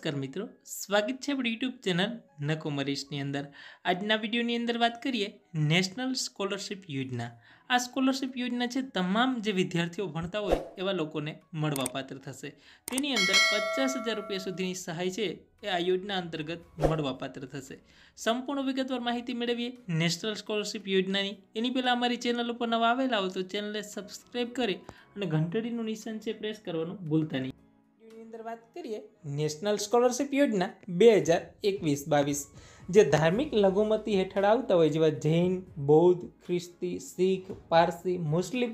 નમસ્કાર મિત્રો સ્વાગત છે આપણી યુટ્યુબ ચેનલ નકોમરીશની અંદર આજના વિડીયોની અંદર વાત કરીએ નેશનલ સ્કોલરશિપ યોજના આ સ્કોલરશિપ યોજના છે તમામ જે વિદ્યાર્થીઓ ભણતા હોય એવા લોકોને મળવાપાત્ર થશે તેની અંદર પચાસ રૂપિયા સુધીની સહાય છે એ આ યોજના અંતર્ગત મળવાપાત્ર થશે સંપૂર્ણ વિગતવાર માહિતી મેળવીએ નેશનલ સ્કોલરશિપ યોજનાની એની પહેલાં અમારી ચેનલ ઉપર નવા આવેલા હોય તો ચેનલને સબસ્ક્રાઈબ કરી અને ઘંટડીનું નિશાન છે પ્રેસ કરવાનું ભૂલતા નહીં નહીતર વાત કરીએ નેશનલ સ્કોલરશિપ યોજના બે હજાર એકવીસ બાવીસ જે ધાર્મિક લઘુમતી હેઠળ આવતા હોય જેવા જૈન બૌદ્ધ ખ્રિસ્તી શીખ પારસી મુસ્લિમ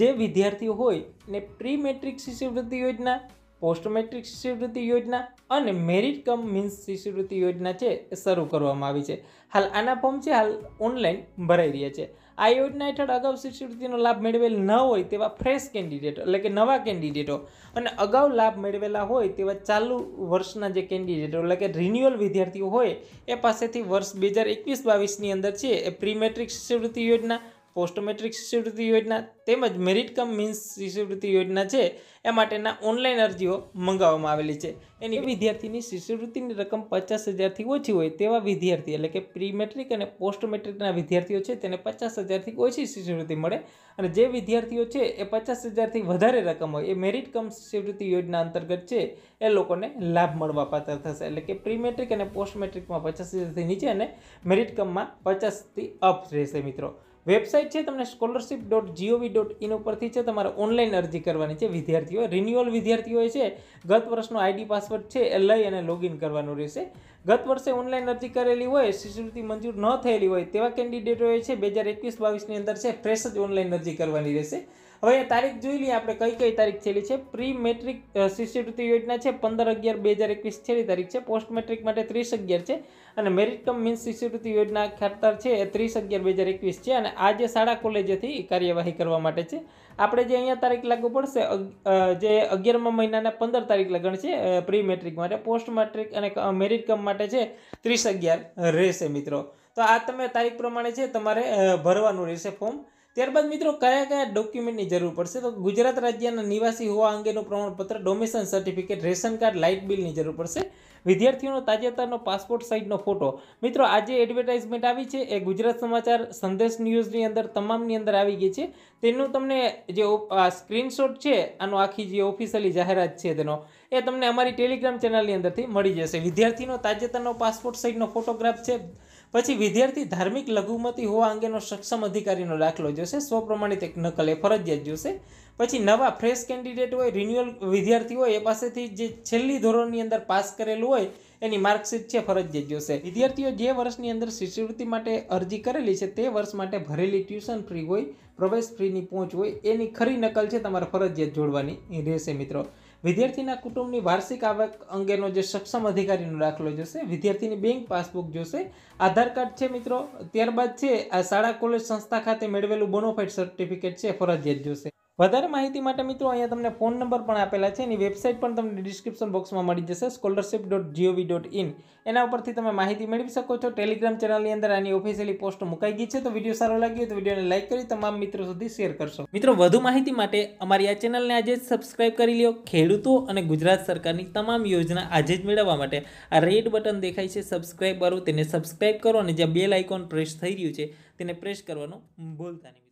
જે વિદ્યાર્થીઓ હોય ને પ્રી મેટ્રિક શિષ્યવૃત્તિ યોજના પોસ્ટ મેટ્રિક શિષ્યવૃત્તિ યોજના અને મેરિટ કમ મીન્સ શિષ્યવૃત્તિ યોજના છે એ શરૂ કરવામાં આવી છે હાલ આના ફોર્મ છે હાલ ઓનલાઈન ભરાઈ રહ્યા છે આ યોજના હેઠળ અગાઉ શિષ્યવૃત્તિનો લાભ મેળવેલ ન હોય તેવા ફ્રેશ કેન્ડિડેટ એટલે કે નવા કેન્ડિડેટો અને અગાઉ લાભ મેળવેલા હોય તેવા ચાલુ વર્ષના જે કેન્ડિડેટો એટલે કે રિન્યુઅલ વિદ્યાર્થીઓ હોય એ પાસેથી વર્ષ બે હજાર એકવીસ બાવીસની અંદર છે એ પ્રી મેટ્રિક શિષ્યવૃત્તિ યોજના પોસ્ટ મેટ્રિક શિષ્યવૃત્તિ યોજના તેમજ મેરિટ કમ મીન્સ શિષ્યવૃત્તિ યોજના છે એ માટેના ઓનલાઈન અરજીઓ મંગાવવામાં આવેલી છે એની વિદ્યાર્થીની શિષ્યવૃત્તિની રકમ પચાસ હજારથી ઓછી હોય તેવા વિદ્યાર્થી એટલે કે પ્રી મેટ્રિક અને પોસ્ટ મેટ્રિકના વિદ્યાર્થીઓ છે તેને પચાસ હજારથી ઓછી શિષ્યવૃત્તિ મળે અને જે વિદ્યાર્થીઓ છે એ પચાસ હજારથી વધારે રકમ હોય એ મેરિટ કમ શિષ્યવૃત્તિ યોજના અંતર્ગત છે એ લોકોને લાભ મળવા પાત્ર થશે એટલે કે પ્રી મેટ્રિક અને પોસ્ટ મેટ્રિકમાં પચાસ હજારથી નીચે અને મેરિટ કમમાં પચાસથી અપ રહેશે મિત્રો વેબસાઇટ છે તમને scholarship dot G O V dot in ઉપરથી છે તમારે ઓનલાઈન અરજી કરવાની છે વિદ્યાર્થીઓ રિન્યુઅલ વિદ્યાર્થીઓએ છે ગત વર્ષનો આઈડી પાસવર્ડ છે એ લઈ અને લોગિન કરવાનું રહેશે ગત વર્ષે ઓનલાઈન અરજી કરેલી હોય શિષ્યવૃત્તિ મંજૂર ન થયેલી હોય તેવા કેન્ડિડેટોએ છે બે હજાર એકવીસ બાવીસની અંદર છે ફ્રેશ જ ઓનલાઈન અરજી કરવાની રહેશે હવે તારીખ જોઈ લઈએ આપણે કઈ કઈ તારીખ છેલ્લી છે પ્રી મેટ્રિક શિષ્યવૃત્તિ યોજના છે પંદર અગિયાર બે હજાર એકવીસ છેલ્લી તારીખ છે પોસ્ટ મેટ્રિક માટે ત્રીસ અગિયાર છે અને મેરિટ કમ મીન્સ શિષ્યવૃત્તિ યોજના ખાતર છે એ ત્રીસ અગિયાર બે હજાર એકવીસ છે અને આજે શાળા કોલેજેથી કાર્યવાહી કરવા માટે છે આપણે જે અહીંયા તારીખ લાગુ પડશે જે અગિયારમા મહિનાના પંદર તારીખ લગણ છે પ્રી મેટ્રિક માટે પોસ્ટ મેટ્રિક અને મેરિટ કમ માટે છે ત્રીસ અગિયાર રહેશે મિત્રો તો આ તમે તારીખ પ્રમાણે છે તમારે ભરવાનું રહેશે ફોર્મ ત્યારબાદ મિત્રો કયા કયા ડોક્યુમેન્ટની જરૂર પડશે તો ગુજરાત રાજ્યના નિવાસી હોવા અંગેનું પ્રમાણપત્ર domicile certificate ration card light બિલની જરૂર પડશે વિદ્યાર્થીઓનો તાજેતરનો પાસપોર્ટ સાઇઝનો ફોટો મિત્રો આ જે એડવર્ટાઇઝમેન્ટ આવી છે એ ગુજરાત સમાચાર સંદેશ ન્યૂઝની અંદર તમામની અંદર આવી ગઈ છે તેનું તમને જે સ્ક્રીનશોટ છે આનો આખી જે ઓફિશિયલી જાહેરાત છે તેનો એ તમને અમારી ટેલિગ્રામ ચેનલની અંદરથી મળી જશે વિદ્યાર્થીનો તાજેતરનો પાસપોર્ટ સાઇઝનો ફોટોગ્રાફ છે પછી વિદ્યાર્થી ધાર્મિક લઘુમતી હોવા અંગેનો સક્ષમ અધિકારીનો દાખલો જોશે સ્વપ્રમાણિત એક નકલ એ ફરજિયાત જોશે પછી નવા ફ્રેશ કેન્ડિડેટ હોય રિન્યુઅલ વિદ્યાર્થી હોય એ પાસેથી જે છેલ્લી ધોરણની અંદર પાસ કરેલું હોય એની માર્કશીટ છે ફરજિયાત જોશે વિદ્યાર્થીઓ જે વર્ષની અંદર શિષ્યવૃત્તિ માટે અરજી કરેલી છે તે વર્ષ માટે ભરેલી ટ્યુશન ફ્રી હોય પ્રવેશ ફ્રીની પહોંચ હોય એની ખરી નકલ છે તમારે ફરજિયાત જોડવાની રહેશે મિત્રો વિદ્યાર્થીના કુટુંબની વાર્ષિક આવક અંગેનો જે સક્ષમ અધિકારીનો દાખલો જોશે વિદ્યાર્થીની બેંક પાસબુક જોશે આધાર કાર્ડ છે મિત્રો ત્યારબાદ છે આ શાળા કોલેજ સંસ્થા ખાતે મેળવેલું બોનોફાઇડ સર્ટિફિકેટ છે ફરજિયાત જોશે વધારે માહિતી માટે મિત્રો અહીંયા તમને ફોન નંબર પણ આપેલા છે એની વેબસાઇટ પણ તમને ડિસ્ક્રિપ્શન બોક્સમાં મળી જશે scholarship dot G O V dot in એના ઉપરથી તમે માહિતી મેળવી શકો છો ટેલિગ્રામ ચેનલની અંદર આની ઓફિશિયલી પોસ્ટ મુકાઈ ગઈ છે તો વિડીયો સારો લાગ્યો તો વિડીયોને લાઇક કરી તમામ મિત્રો સુધી શેર કરશો મિત્રો વધુ માહિતી માટે અમારી આ ચેનલને આજે જ સબસ્ક્રાઇબ કરી લ્યો ખેડૂતો અને ગુજરાત સરકારની તમામ યોજના આજે જ મેળવવા માટે આ રેડ બટન દેખાય છે સબસ્ક્રાઇબ વાળું તેને સબસ્ક્રાઇબ કરો અને જ્યાં બેલ આઇકોન પ્રેસ થઈ રહ્યું છે તેને પ્રેસ કરવાનું ભૂલતા નહીં